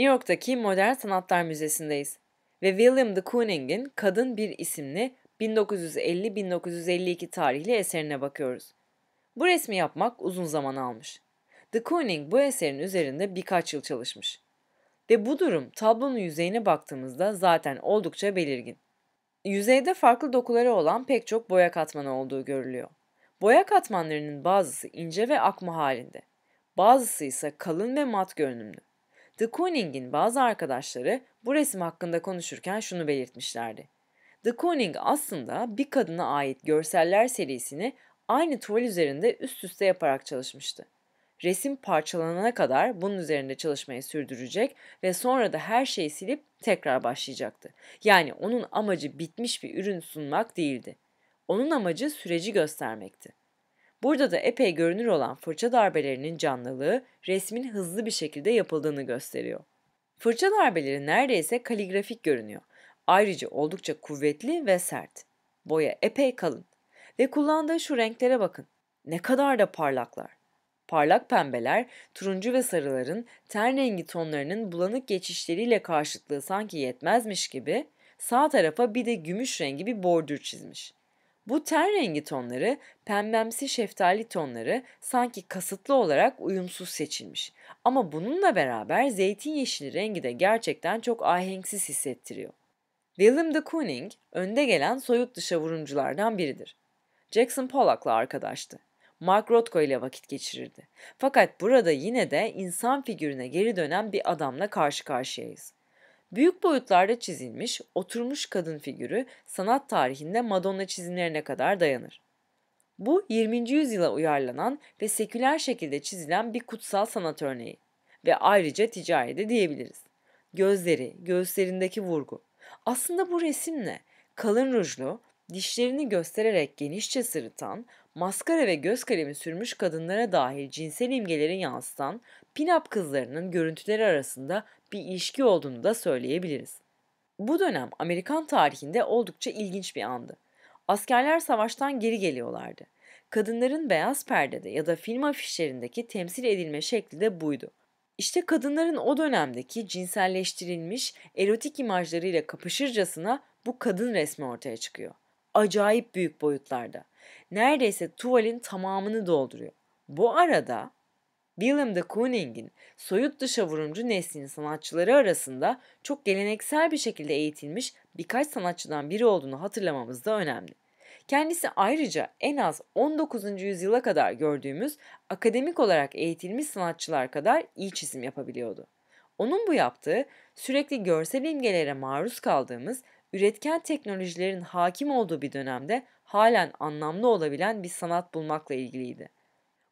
New York'taki Modern Sanatlar Müzesi'ndeyiz ve William de Kooning'in Kadın Bir isimli 1950-1952 tarihli eserine bakıyoruz. Bu resmi yapmak uzun zaman almış. De Kooning bu eserin üzerinde birkaç yıl çalışmış. Ve bu durum tablonun yüzeyine baktığımızda zaten oldukça belirgin. Yüzeyde farklı dokuları olan pek çok boya katmanı olduğu görülüyor. Boya katmanlarının bazısı ince ve akma halinde. Bazısı ise kalın ve mat görünümlü. De Kooning'in bazı arkadaşları bu resim hakkında konuşurken şunu belirtmişlerdi. The Cooning aslında bir kadına ait görseller serisini aynı tuval üzerinde üst üste yaparak çalışmıştı. Resim parçalanana kadar bunun üzerinde çalışmayı sürdürecek ve sonra da her şeyi silip tekrar başlayacaktı. Yani onun amacı bitmiş bir ürün sunmak değildi. Onun amacı süreci göstermekti. Burada da epey görünür olan fırça darbelerinin canlılığı resmin hızlı bir şekilde yapıldığını gösteriyor. Fırça darbeleri neredeyse kaligrafik görünüyor. Ayrıca oldukça kuvvetli ve sert. Boya epey kalın. Ve kullandığı şu renklere bakın. Ne kadar da parlaklar. Parlak pembeler, turuncu ve sarıların ten rengi tonlarının bulanık geçişleriyle karşıtlığı sanki yetmezmiş gibi sağ tarafa bir de gümüş rengi bir bordür çizmiş. Bu ten rengi tonları, pembemsi şeftali tonları sanki kasıtlı olarak uyumsuz seçilmiş. Ama bununla beraber zeytin yeşili rengi de gerçekten çok ahenksiz hissettiriyor. William de Kooning önde gelen soyut dışa vurumculardan biridir. Jackson Pollock'la arkadaştı. Mark Rothko ile vakit geçirirdi. Fakat burada yine de insan figürüne geri dönen bir adamla karşı karşıyayız. Büyük boyutlarda çizilmiş, oturmuş kadın figürü sanat tarihinde Madonna çizimlerine kadar dayanır. Bu 20. yüzyıla uyarlanan ve seküler şekilde çizilen bir kutsal sanat örneği ve ayrıca ticari de diyebiliriz. Gözleri, göğüslerindeki vurgu. Aslında bu resimle kalın rujlu, dişlerini göstererek genişçe sırıtan, maskara ve göz kalemi sürmüş kadınlara dahil cinsel imgelerin yansıtan pin-up kızlarının görüntüleri arasında bir ilişki olduğunu da söyleyebiliriz. Bu dönem Amerikan tarihinde oldukça ilginç bir andı. Askerler savaştan geri geliyorlardı. Kadınların beyaz perdede ya da film afişlerindeki temsil edilme şekli de buydu. İşte kadınların o dönemdeki cinselleştirilmiş erotik imajlarıyla kapışırcasına bu kadın resmi ortaya çıkıyor. Acayip büyük boyutlarda. Neredeyse tuvalin tamamını dolduruyor. Bu arada William de Kooning'in soyut dışa vurumcu neslinin sanatçıları arasında çok geleneksel bir şekilde eğitilmiş birkaç sanatçıdan biri olduğunu hatırlamamız da önemli. Kendisi ayrıca en az 19. yüzyıla kadar gördüğümüz akademik olarak eğitilmiş sanatçılar kadar iyi çizim yapabiliyordu. Onun bu yaptığı sürekli görsel imgelere maruz kaldığımız üretken teknolojilerin hakim olduğu bir dönemde halen anlamlı olabilen bir sanat bulmakla ilgiliydi.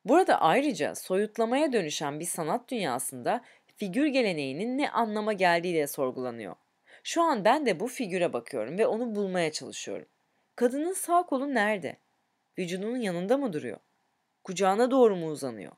Burada ayrıca soyutlamaya dönüşen bir sanat dünyasında figür geleneğinin ne anlama geldiği de sorgulanıyor. Şu an ben de bu figüre bakıyorum ve onu bulmaya çalışıyorum. Kadının sağ kolu nerede? Vücudunun yanında mı duruyor? Kucağına doğru mu uzanıyor?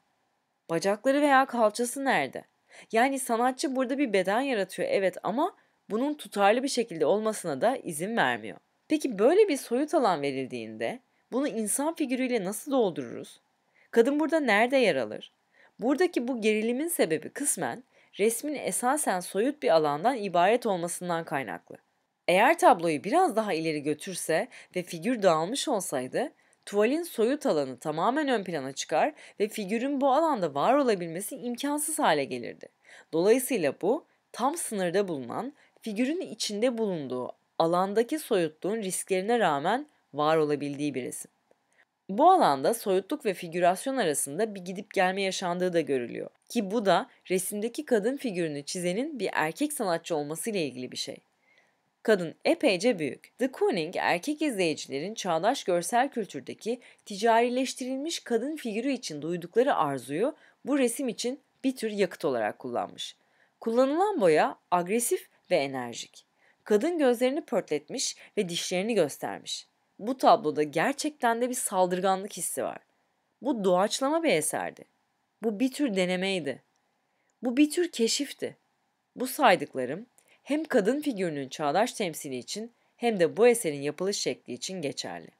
Bacakları veya kalçası nerede? Yani sanatçı burada bir beden yaratıyor evet ama bunun tutarlı bir şekilde olmasına da izin vermiyor. Peki böyle bir soyut alan verildiğinde bunu insan figürüyle nasıl doldururuz? Kadın burada nerede yer alır? Buradaki bu gerilimin sebebi kısmen resmin esasen soyut bir alandan ibaret olmasından kaynaklı. Eğer tabloyu biraz daha ileri götürse ve figür dağılmış olsaydı, tuvalin soyut alanı tamamen ön plana çıkar ve figürün bu alanda var olabilmesi imkansız hale gelirdi. Dolayısıyla bu, tam sınırda bulunan, figürün içinde bulunduğu alandaki soyutluğun risklerine rağmen var olabildiği bir resim. Bu alanda soyutluk ve figürasyon arasında bir gidip gelme yaşandığı da görülüyor. Ki bu da resimdeki kadın figürünü çizenin bir erkek sanatçı olmasıyla ilgili bir şey. Kadın epeyce büyük. The Kooning erkek izleyicilerin çağdaş görsel kültürdeki ticarileştirilmiş kadın figürü için duydukları arzuyu bu resim için bir tür yakıt olarak kullanmış. Kullanılan boya agresif ve enerjik. Kadın gözlerini pörtletmiş ve dişlerini göstermiş. Bu tabloda gerçekten de bir saldırganlık hissi var. Bu doğaçlama bir eserdi. Bu bir tür denemeydi. Bu bir tür keşifti. Bu saydıklarım hem kadın figürünün çağdaş temsili için hem de bu eserin yapılış şekli için geçerli.